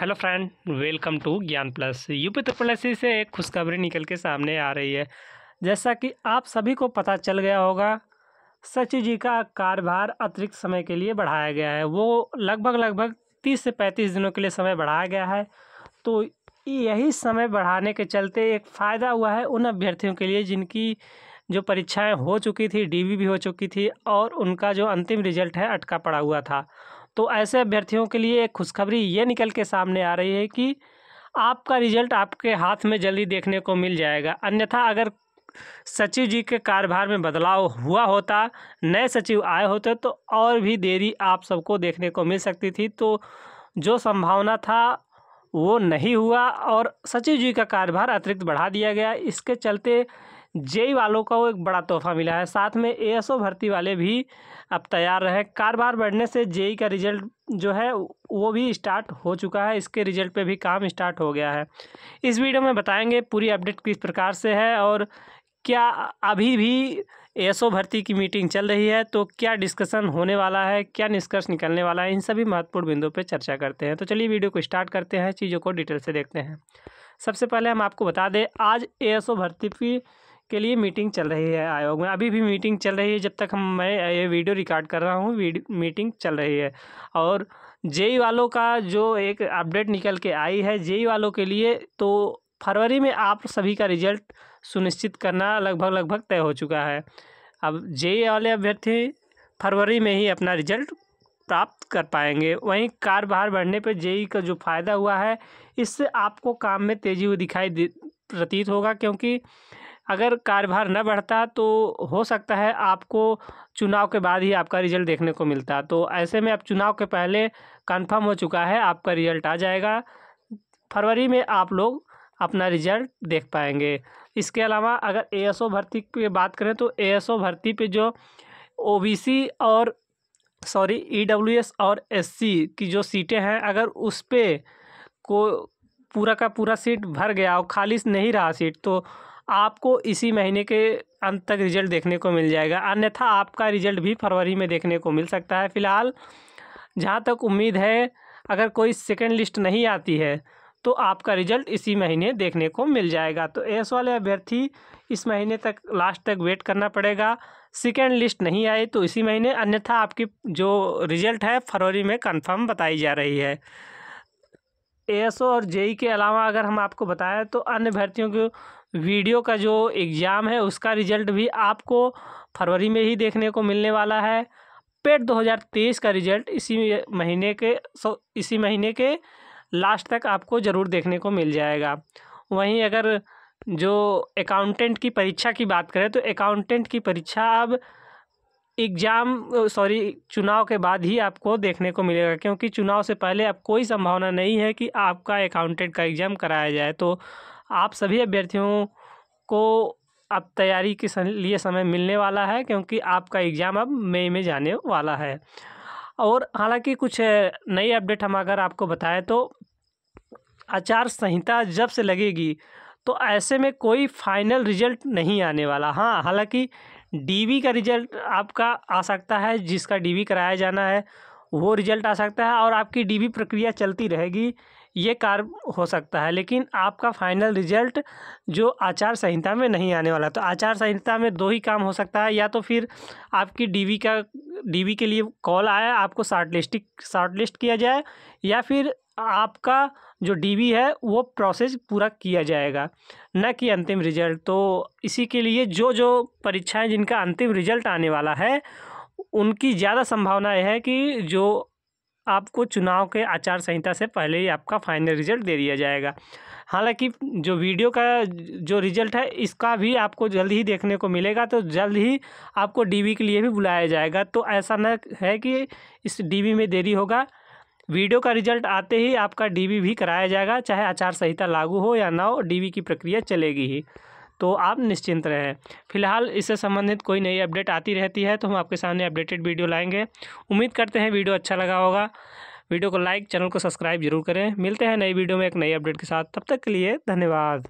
hello friend welcome to Gyan plus UP triple S से एक खुशखबरी निकल के सामने आ रही है जैसा कि आप सभी को पता चल गया होगा सचिव जी का कार्यभार अतिरिक्त समय के लिए बढ़ाया गया है वो लगभग लगभग तीस से पैंतीस दिनों के लिए समय बढ़ाया गया है तो यही समय बढ़ाने के चलते एक फ़ायदा हुआ है उन अभ्यर्थियों के लिए जिनकी जो परीक्षाएँ हो चुकी थी डी भी हो चुकी थी और उनका जो अंतिम रिजल्ट है अटका पड़ा हुआ था तो ऐसे अभ्यर्थियों के लिए एक खुशखबरी ये निकल के सामने आ रही है कि आपका रिजल्ट आपके हाथ में जल्दी देखने को मिल जाएगा अन्यथा अगर सचिव जी के कार्यभार में बदलाव हुआ होता नए सचिव आए होते तो और भी देरी आप सबको देखने को मिल सकती थी तो जो संभावना था वो नहीं हुआ और सचिव जी का कार्यभार अतिरिक्त बढ़ा दिया गया इसके चलते जेई वालों को एक बड़ा तोहफा मिला है साथ में एएसओ भर्ती वाले भी अब तैयार रहे कारोबार बढ़ने से जेई का रिजल्ट जो है वो भी स्टार्ट हो चुका है इसके रिजल्ट पे भी काम स्टार्ट हो गया है इस वीडियो में बताएंगे पूरी अपडेट किस प्रकार से है और क्या अभी भी एसओ भर्ती की मीटिंग चल रही है तो क्या डिस्कशन होने वाला है क्या निष्कर्ष निकलने वाला है इन सभी महत्वपूर्ण बिंदुओं पर चर्चा करते हैं तो चलिए वीडियो को स्टार्ट करते हैं चीज़ों को डिटेल से देखते हैं सबसे पहले हम आपको बता दें आज एएसओ भर्ती की के लिए मीटिंग चल रही है आयोग में अभी भी मीटिंग चल रही है जब तक हम मैं ये वीडियो रिकॉर्ड कर रहा हूँ मीटिंग चल रही है और जेई वालों का जो एक अपडेट निकल के आई है जेई वालों के लिए तो फरवरी में आप सभी का रिजल्ट सुनिश्चित करना लगभग लगभग तय हो चुका है अब जेई वाले अभ्यर्थी फरवरी में ही अपना रिजल्ट प्राप्त कर पाएंगे वहीं कार बाहर बढ़ने पर जेई का जो फ़ायदा हुआ है इससे आपको काम में तेज़ी हुई दिखाई प्रतीत होगा क्योंकि अगर कार्यभार न बढ़ता तो हो सकता है आपको चुनाव के बाद ही आपका रिजल्ट देखने को मिलता तो ऐसे में अब चुनाव के पहले कंफर्म हो चुका है आपका रिजल्ट आ जाएगा फरवरी में आप लोग अपना रिजल्ट देख पाएंगे इसके अलावा अगर एएसओ भर्ती पे बात करें तो एएसओ भर्ती पे जो ओबीसी और सॉरी ईडब्ल्यूएस e और एससी की जो सीटें हैं अगर उस पर को पूरा का पूरा सीट भर गया और खाली नहीं रहा सीट तो आपको इसी महीने के अंत तक रिजल्ट देखने को मिल जाएगा अन्यथा आपका रिजल्ट भी फरवरी में देखने को मिल सकता है फ़िलहाल जहाँ तक उम्मीद है अगर कोई सेकेंड लिस्ट नहीं आती है तो आपका रिजल्ट इसी महीने देखने को मिल जाएगा तो एस वाले अभ्यर्थी इस महीने तक लास्ट तक वेट करना पड़ेगा सेकेंड लिस्ट नहीं आई तो इसी महीने अन्यथा आपकी जो रिजल्ट है फरवरी में कंफर्म बताई जा रही है एस और जेई के अलावा अगर हम आपको बताएं तो अन्य भर्तियों के वीडियो का जो एग्ज़ाम है उसका रिजल्ट भी आपको फरवरी में ही देखने को मिलने वाला है पेट 2023 का रिजल्ट इसी महीने के सो इसी महीने के लास्ट तक आपको ज़रूर देखने को मिल जाएगा वहीं अगर जो अकाउंटेंट की परीक्षा की बात करें तो अकाउंटेंट की परीक्षा अब एग्ज़ाम सॉरी चुनाव के बाद ही आपको देखने को मिलेगा क्योंकि चुनाव से पहले अब कोई संभावना नहीं है कि आपका अकाउंटेंट का एग्ज़ाम कराया जाए तो आप सभी अभ्यर्थियों को अब तैयारी के लिए समय मिलने वाला है क्योंकि आपका एग्ज़ाम अब मई में जाने वाला है और हालांकि कुछ नई अपडेट हम अगर आपको बताएं तो आचार संहिता जब से लगेगी तो ऐसे में कोई फाइनल रिजल्ट नहीं आने वाला हाँ हालांकि डीवी का रिजल्ट आपका आ सकता है जिसका डीवी कराया जाना है वो रिजल्ट आ सकता है और आपकी डीवी प्रक्रिया चलती रहेगी ये कार्य हो सकता है लेकिन आपका फाइनल रिजल्ट जो आचार संहिता में नहीं आने वाला तो आचार संहिता में दो ही काम हो सकता है या तो फिर आपकी डीवी का डीवी के लिए कॉल आया आपको शार्ट लिस्टिक शार्ट लिस्ट किया जाए या फिर आपका जो डीवी है वो प्रोसेस पूरा किया जाएगा न कि अंतिम रिजल्ट तो इसी के लिए जो जो परीक्षाएँ जिनका अंतिम रिजल्ट आने वाला है उनकी ज़्यादा संभावना यह है कि जो आपको चुनाव के आचार संहिता से पहले ही आपका फाइनल रिजल्ट दे दिया जाएगा हालांकि जो वीडियो का जो रिजल्ट है इसका भी आपको जल्द ही देखने को मिलेगा तो जल्द ही आपको डीवी के लिए भी बुलाया जाएगा तो ऐसा न है कि इस डीवी में देरी होगा वीडियो का रिजल्ट आते ही आपका डीवी भी कराया जाएगा चाहे आचार संहिता लागू हो या ना हो डी की प्रक्रिया चलेगी ही तो आप निश्चिंत रहें फिलहाल इससे संबंधित कोई नई अपडेट आती रहती है तो हम आपके सामने अपडेटेड वीडियो लाएंगे उम्मीद करते हैं वीडियो अच्छा लगा होगा वीडियो को लाइक चैनल को सब्सक्राइब जरूर करें मिलते हैं नई वीडियो में एक नई अपडेट के साथ तब तक के लिए धन्यवाद